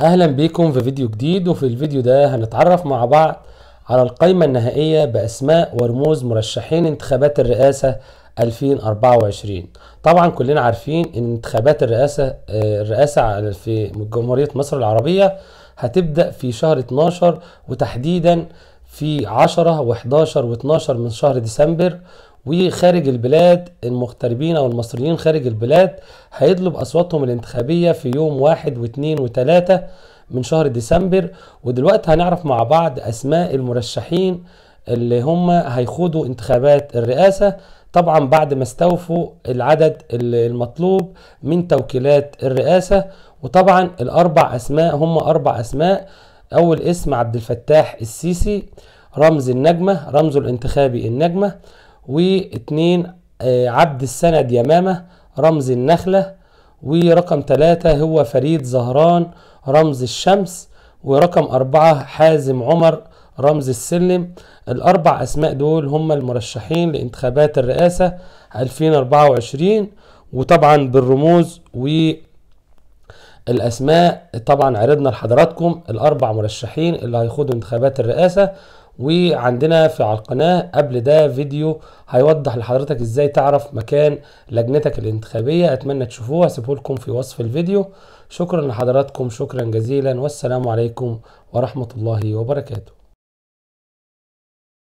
اهلا بيكم في فيديو جديد وفي الفيديو ده هنتعرف مع بعض على القائمة النهائية باسماء ورموز مرشحين انتخابات الرئاسة 2024 طبعا كلنا عارفين ان انتخابات الرئاسة آه، الرئاسة في جمهورية مصر العربية هتبدأ في شهر 12 وتحديدا في 10 و11 و12 من شهر ديسمبر وخارج البلاد المغتربين او المصريين خارج البلاد هيطلب اصواتهم الانتخابيه في يوم واحد واثنين وثلاثه من شهر ديسمبر ودلوقتي هنعرف مع بعض اسماء المرشحين اللي هم هيخوضوا انتخابات الرئاسه طبعا بعد ما استوفوا العدد المطلوب من توكيلات الرئاسه وطبعا الاربع اسماء هم اربع اسماء اول اسم عبد الفتاح السيسي رمز النجمه رمزه الانتخابي النجمه واثنين آه، عبد السند يمامة رمز النخلة ورقم ثلاثة هو فريد زهران رمز الشمس ورقم أربعة حازم عمر رمز السلم الأربع أسماء دول هم المرشحين لانتخابات الرئاسة 2024 وطبعا بالرموز و الاسماء طبعا عرضنا لحضراتكم الاربع مرشحين اللي هيخوضوا انتخابات الرئاسه وعندنا في على القناه قبل ده فيديو هيوضح لحضرتك ازاي تعرف مكان لجنتك الانتخابيه اتمنى تشوفوه هسيبه لكم في وصف الفيديو شكرا لحضراتكم شكرا جزيلا والسلام عليكم ورحمه الله وبركاته